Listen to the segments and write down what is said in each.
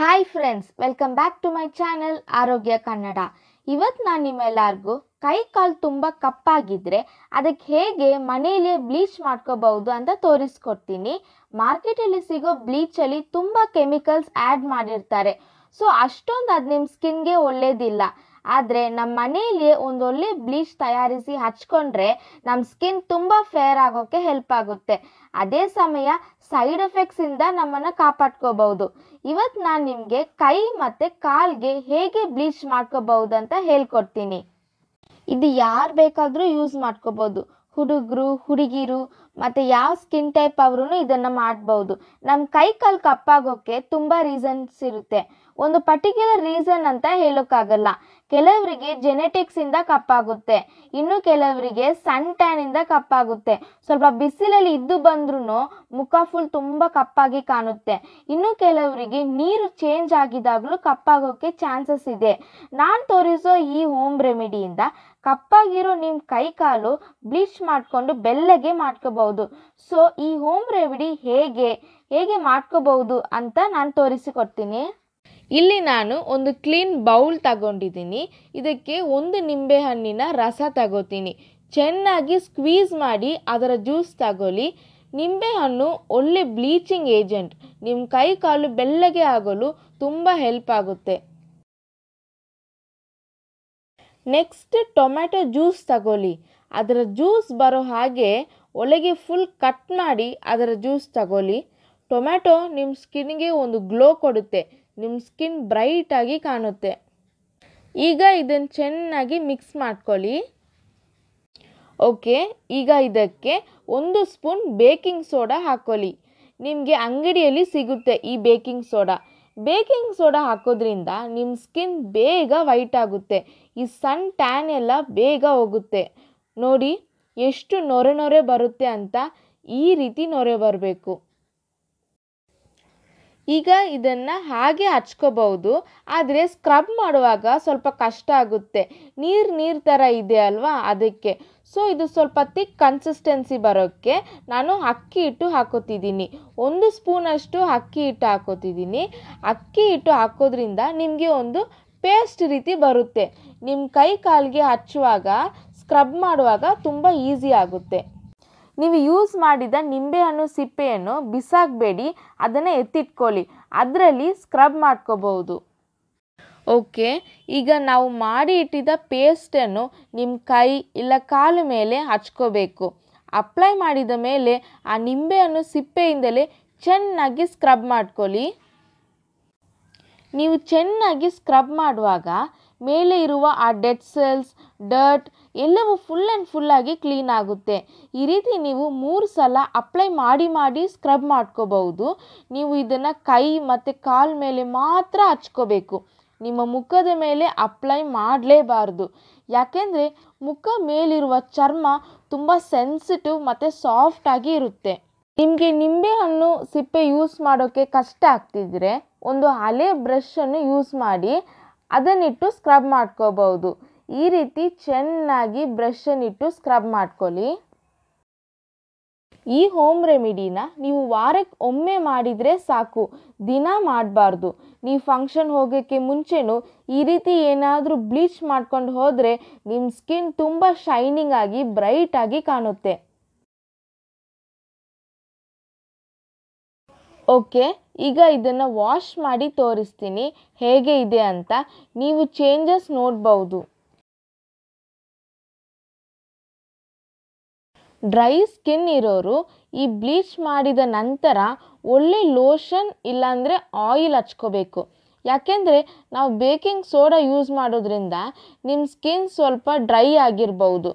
hi friends welcome back to my channel Arogya Kannada ಇವತ್ತು ನಾನು ನಿಮ್ಮೆಲ್ಲರಿಗೂ ಕೈ ಕಾಲು ತುಂಬ ಕಪ್ಪಾಗಿದ್ರೆ ಅದಕ್ಕೆ ಹೇಗೆ ಮನೆಯಲ್ಲೇ ಬ್ಲೀಚ್ ಮಾಡ್ಕೋಬಹುದು ಅಂತ ತೋರಿಸ್ಕೊಡ್ತೀನಿ ಮಾರ್ಕೆಟಲ್ಲಿ ಸಿಗೋ ಬ್ಲೀಚಲ್ಲಿ ತುಂಬ ಕೆಮಿಕಲ್ಸ್ ಆ್ಯಡ್ ಮಾಡಿರ್ತಾರೆ ಸೊ ಅಷ್ಟೊಂದು ಅದು ನಿಮ್ಮ ಸ್ಕಿನ್ಗೆ ಒಳ್ಳೇದಿಲ್ಲ ಆದರೆ ನಮ್ಮ ಮನೆಯಲ್ಲಿ ಒಂದೊಳ್ಳೆ ಬ್ಲೀಚ್ ತಯಾರಿಸಿ ಹಚ್ಕೊಂಡ್ರೆ ನಮ್ಮ ಸ್ಕಿನ್ ತುಂಬ ಫೇರ್ ಆಗೋಕ್ಕೆ ಹೆಲ್ಪ್ ಆಗುತ್ತೆ ಅದೇ ಸಮಯ ಸೈಡ್ ಎಫೆಕ್ಟ್ಸಿಂದ ನಮ್ಮನ್ನು ಕಾಪಾಡ್ಕೋಬಹುದು ಇವತ್ತು ನಾನು ನಿಮಗೆ ಕೈ ಮತ್ತು ಕಾಲ್ಗೆ ಹೇಗೆ ಬ್ಲೀಚ್ ಮಾಡ್ಕೋಬಹುದು ಅಂತ ಹೇಳ್ಕೊಡ್ತೀನಿ ಇದು ಯಾರು ಬೇಕಾದರೂ ಯೂಸ್ ಮಾಡ್ಕೋಬೋದು ಹುಡುಗರು ಹುಡುಗಿರು ಮತ್ತು ಯಾವ ಸ್ಕಿನ್ ಟೈಪ್ ಅವರು ಇದನ್ನು ಮಾಡ್ಬೋದು ನಮ್ಮ ಕೈ ಕಾಲು ಕಪ್ಪಾಗೋಕ್ಕೆ ತುಂಬ ರೀಸನ್ಸ್ ಇರುತ್ತೆ ಒಂದು ಪರ್ಟಿಕ್ಯುಲರ್ ರೀಸನ್ ಅಂತ ಹೇಳೋಕ್ಕಾಗಲ್ಲ ಕೆಲವರಿಗೆ ಜೆನೆಟಿಕ್ಸಿಂದ ಕಪ್ಪಾಗುತ್ತೆ ಇನ್ನು ಕೆಲವರಿಗೆ ಸನ್ ಟ್ಯಾನಿಂದ ಕಪ್ಪಾಗುತ್ತೆ ಸ್ವಲ್ಪ ಬಿಸಿಲಲ್ಲಿ ಇದ್ದು ಬಂದ್ರೂ ಮುಖ ಫುಲ್ ತುಂಬ ಕಪ್ಪಾಗಿ ಕಾಣುತ್ತೆ ಇನ್ನು ಕೆಲವರಿಗೆ ನೀರು ಚೇಂಜ್ ಆಗಿದಾಗಲೂ ಕಪ್ಪಾಗೋಕ್ಕೆ ಚಾನ್ಸಸ್ ಇದೆ ನಾನು ತೋರಿಸೋ ಈ ಹೋಮ್ ರೆಮಿಡಿಯಿಂದ ಕಪ್ಪಾಗಿರೋ ನಿಮ್ಮ ಕೈ ಕಾಲು ಬ್ಲೀಚ್ ಮಾಡಿಕೊಂಡು ಬೆಲ್ಲಗೆ ಮಾಡ್ಕೋಬಹುದು ಸೊ ಈ ಹೋಮ್ ರೆಮಿಡಿ ಹೇಗೆ ಹೇಗೆ ಮಾಡ್ಕೋಬಹುದು ಅಂತ ನಾನು ತೋರಿಸಿಕೊಡ್ತೀನಿ ಇಲ್ಲಿ ನಾನು ಒಂದು ಕ್ಲೀನ್ ಬೌಲ್ ತಗೊಂಡಿದ್ದೀನಿ ಇದಕ್ಕೆ ಒಂದು ನಿಂಬೆಹಣ್ಣಿನ ರಸ ತಗೋತೀನಿ ಚೆನ್ನಾಗಿ ಸ್ಕ್ವೀಸ್ ಮಾಡಿ ಅದರ ಜ್ಯೂಸ್ ತಗೊಳ್ಳಿ ನಿಂಬೆಹಣ್ಣು ಒಳ್ಳೆ ಬ್ಲೀಚಿಂಗ್ ಏಜೆಂಟ್ ನಿಮ್ಮ ಕೈ ಕಾಲು ಬೆಳ್ಳಗೆ ಆಗಲು ತುಂಬ ಹೆಲ್ಪ್ ಆಗುತ್ತೆ ನೆಕ್ಸ್ಟ್ ಟೊಮ್ಯಾಟೊ ಜ್ಯೂಸ್ ತಗೊಳ್ಳಿ ಅದರ ಜ್ಯೂಸ್ ಬರೋ ಹಾಗೆ ಒಳಗೆ ಫುಲ್ ಕಟ್ ಮಾಡಿ ಅದರ ಜ್ಯೂಸ್ ತಗೊಳ್ಳಿ ಟೊಮ್ಯಾಟೊ ನಿಮ್ಮ ಸ್ಕಿನ್ಗೆ ಒಂದು ಗ್ಲೋ ಕೊಡುತ್ತೆ ನಿಮ್ಮ ಸ್ಕಿನ್ ಬ್ರೈಟಾಗಿ ಕಾಣುತ್ತೆ ಈಗ ಇದನ್ನು ಚೆನ್ನಾಗಿ ಮಿಕ್ಸ್ ಮಾಡ್ಕೊಳ್ಳಿ ಓಕೆ ಈಗ ಇದಕ್ಕೆ ಒಂದು ಸ್ಪೂನ್ ಬೇಕಿಂಗ್ ಸೋಡಾ ಹಾಕ್ಕೊಳ್ಳಿ ನಿಮಗೆ ಅಂಗಡಿಯಲ್ಲಿ ಸಿಗುತ್ತೆ ಈ ಬೇಕಿಂಗ್ ಸೋಡಾ ಬೇಕಿಂಗ್ ಸೋಡಾ ಹಾಕೋದ್ರಿಂದ ನಿಮ್ಮ ಸ್ಕಿನ್ ಬೇಗ ವೈಟ್ ಆಗುತ್ತೆ ಈ ಸನ್ ಟ್ಯಾನ್ ಎಲ್ಲ ಬೇಗ ಹೋಗುತ್ತೆ ನೋಡಿ ಎಷ್ಟು ನೊರೆ ನೊರೆ ಬರುತ್ತೆ ಅಂತ ಈ ರೀತಿ ನೊರೆ ಬರಬೇಕು ಈಗ ಇದನ್ನು ಹಾಗೆ ಹಚ್ಕೋಬಹುದು ಆದರೆ ಸ್ಕ್ರಬ್ ಮಾಡುವಾಗ ಸ್ವಲ್ಪ ಕಷ್ಟ ಆಗುತ್ತೆ ನೀರು ನೀರು ಥರ ಇದೆ ಅಲ್ವಾ ಅದಕ್ಕೆ ಸೊ ಇದು ಸ್ವಲ್ಪ ತಿಕ್ ಕನ್ಸಿಸ್ಟೆನ್ಸಿ ಬರೋಕ್ಕೆ ನಾನು ಅಕ್ಕಿ ಹಿಟ್ಟು ಹಾಕೋತಿದ್ದೀನಿ ಒಂದು ಸ್ಪೂನಷ್ಟು ಅಕ್ಕಿ ಹಿಟ್ಟು ಹಾಕೋತಿದ್ದೀನಿ ಅಕ್ಕಿ ಹಿಟ್ಟು ಹಾಕೋದ್ರಿಂದ ನಿಮಗೆ ಒಂದು ಪೇಸ್ಟ್ ರೀತಿ ಬರುತ್ತೆ ನಿಮ್ಮ ಕೈ ಕಾಲಿಗೆ ಹಚ್ಚುವಾಗ ಸ್ಕ್ರಬ್ ಮಾಡುವಾಗ ತುಂಬ ಈಸಿ ಆಗುತ್ತೆ ನೀವು ಯೂಸ್ ಮಾಡಿದ ನಿಂಬೆಹಣ್ಣು ಸಿಪ್ಪೆಯನ್ನು ಬಿಸಾಕಬೇಡಿ ಅದನ್ನು ಎತ್ತಿಟ್ಕೊಳ್ಳಿ ಅದರಲ್ಲಿ ಸ್ಕ್ರಬ್ ಮಾಡ್ಕೋಬಹುದು ಓಕೆ ಈಗ ನಾವು ಮಾಡಿ ಇಟ್ಟಿದ್ದ ಪೇಸ್ಟನ್ನು ನಿಮ್ಮ ಕೈ ಇಲ್ಲ ಕಾಲು ಮೇಲೆ ಹಚ್ಕೋಬೇಕು ಅಪ್ಲೈ ಮಾಡಿದ ಮೇಲೆ ಆ ನಿಂಬೆಹಣ್ಣು ಸಿಪ್ಪೆಯಿಂದಲೇ ಚೆನ್ನಾಗಿ ಸ್ಕ್ರಬ್ ಮಾಡ್ಕೊಳ್ಳಿ ನೀವು ಚೆನ್ನಾಗಿ ಸ್ಕ್ರಬ್ ಮಾಡುವಾಗ ಮೇಲೆ ಇರುವ ಆ ಡೆಡ್ ಸೆಲ್ಸ್ ಡರ್ಟ್ ಎಲ್ಲವೂ ಫುಲ್ ಆ್ಯಂಡ್ ಫುಲ್ಲಾಗಿ ಕ್ಲೀನ್ ಆಗುತ್ತೆ ಈ ರೀತಿ ನೀವು ಮೂರು ಸಲ ಅಪ್ಲೈ ಮಾಡಿ ಮಾಡಿ ಸ್ಕ್ರಬ್ ಮಾಡ್ಕೋಬಹುದು ನೀವು ಇದನ್ನು ಕೈ ಮತ್ತು ಕಾಲು ಮೇಲೆ ಮಾತ್ರ ಹಚ್ಕೋಬೇಕು ನಿಮ್ಮ ಮುಖದ ಮೇಲೆ ಅಪ್ಲೈ ಮಾಡಲೇಬಾರ್ದು ಯಾಕೆಂದರೆ ಮುಖ ಮೇಲಿರುವ ಚರ್ಮ ತುಂಬ ಸೆನ್ಸಿಟಿವ್ ಮತ್ತು ಸಾಫ್ಟಾಗಿ ಇರುತ್ತೆ ನಿಮಗೆ ನಿಂಬೆ ಹಣ್ಣು ಸಿಪ್ಪೆ ಯೂಸ್ ಮಾಡೋಕ್ಕೆ ಕಷ್ಟ ಆಗ್ತಿದ್ರೆ ಒಂದು ಹಳೆ ಬ್ರಷನ್ನು ಯೂಸ್ ಮಾಡಿ ಅದನ್ನಿಟ್ಟು ಸ್ಕ್ರಬ್ ಮಾಡ್ಕೋಬಹುದು ಈ ರೀತಿ ಚೆನ್ನಾಗಿ ಬ್ರಷನ್ನಿಟ್ಟು ಸ್ಕ್ರಬ್ ಮಾಡ್ಕೊಳ್ಳಿ ಈ ಹೋಮ್ ರೆಮಿಡಿನ ನೀವು ವಾರಕ್ಕೆ ಒಮ್ಮೆ ಮಾಡಿದರೆ ಸಾಕು ದಿನ ಮಾಡಬಾರ್ದು ನೀವು ಫಂಕ್ಷನ್ ಹೋಗೋಕ್ಕೆ ಮುಂಚೆನೂ ಈ ರೀತಿ ಏನಾದರೂ ಬ್ಲೀಚ್ ಮಾಡ್ಕೊಂಡು ಹೋದರೆ ನಿಮ್ಮ ಸ್ಕಿನ್ ತುಂಬ ಶೈನಿಂಗ್ ಆಗಿ ಬ್ರೈಟ್ ಆಗಿ ಕಾಣುತ್ತೆ ಓಕೆ ಈಗ ಇದನ್ನು ವಾಶ್ ಮಾಡಿ ತೋರಿಸ್ತೀನಿ ಹೇಗೆ ಇದೆ ಅಂತ ನೀವು ಚೇಂಜಸ್ ನೋಡ್ಬೌದು ಡ್ರೈ ಸ್ಕಿನ್ ಇರೋರು ಈ ಬ್ಲೀಚ್ ಮಾಡಿದ ನಂತರ ಒಳ್ಳೆ ಲೋಷನ್ ಇಲ್ಲಾಂದರೆ ಆಯಿಲ್ ಹಚ್ಕೋಬೇಕು ಯಾಕೆಂದರೆ ನಾವು ಬೇಕಿಂಗ್ ಸೋಡಾ ಯೂಸ್ ಮಾಡೋದ್ರಿಂದ ನಿಮ್ಮ ಸ್ಕಿನ್ ಸ್ವಲ್ಪ ಡ್ರೈ ಆಗಿರ್ಬೌದು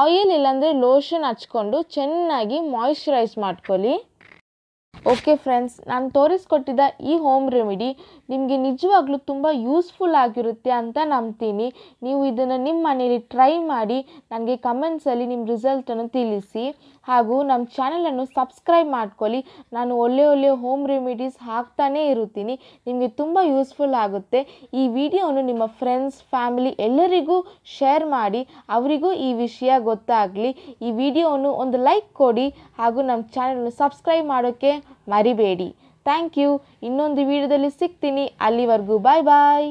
ಆಯಿಲ್ ಇಲ್ಲಾಂದರೆ ಲೋಷನ್ ಹಚ್ಕೊಂಡು ಚೆನ್ನಾಗಿ ಮಾಯಿಶ್ಚರೈಸ್ ಮಾಡ್ಕೊಳ್ಳಿ ಓಕೆ ಫ್ರೆಂಡ್ಸ್ ನಾನು ತೋರಿಸ್ಕೊಟ್ಟಿದ್ದ ಈ ಹೋಮ್ ರೆಮಿಡಿ ನಿಮಗೆ ನಿಜವಾಗ್ಲೂ ತುಂಬ ಯೂಸ್ಫುಲ್ ಆಗಿರುತ್ತೆ ಅಂತ ನಂಬ್ತೀನಿ ನೀವು ಇದನ್ನು ನಿಮ್ಮ ಮನೆಯಲ್ಲಿ ಟ್ರೈ ಮಾಡಿ ನನಗೆ ಕಮೆಂಟ್ಸಲ್ಲಿ ನಿಮ್ಮ ರಿಸಲ್ಟನ್ನು ತಿಳಿಸಿ ಹಾಗೂ ನಮ್ಮ ಚಾನಲನ್ನು ಸಬ್ಸ್ಕ್ರೈಬ್ ಮಾಡ್ಕೊಳ್ಳಿ ನಾನು ಒಳ್ಳೆ ಒಳ್ಳೆ ಹೋಮ್ ರೆಮಿಡೀಸ್ ಹಾಕ್ತಾನೇ ಇರುತ್ತೀನಿ ನಿಮಗೆ ತುಂಬ ಯೂಸ್ಫುಲ್ ಆಗುತ್ತೆ ಈ ವಿಡಿಯೋನು ನಿಮ್ಮ ಫ್ರೆಂಡ್ಸ್ ಫ್ಯಾಮಿಲಿ ಎಲ್ಲರಿಗೂ ಶೇರ್ ಮಾಡಿ ಅವರಿಗೂ ಈ ವಿಷಯ ಗೊತ್ತಾಗಲಿ ಈ ವಿಡಿಯೋವನ್ನು ಒಂದು ಲೈಕ್ ಕೊಡಿ ಹಾಗೂ ನಮ್ಮ ಚಾನಲನ್ನು ಸಬ್ಸ್ಕ್ರೈಬ್ ಮಾಡೋಕ್ಕೆ ಮರಿಬೇಡಿ ಥ್ಯಾಂಕ್ ಯು ಇನ್ನೊಂದು ವಿಡಿಯೋದಲ್ಲಿ ಸಿಗ್ತೀನಿ ಅಲ್ಲಿವರೆಗೂ ಬಾಯ್ ಬಾಯ್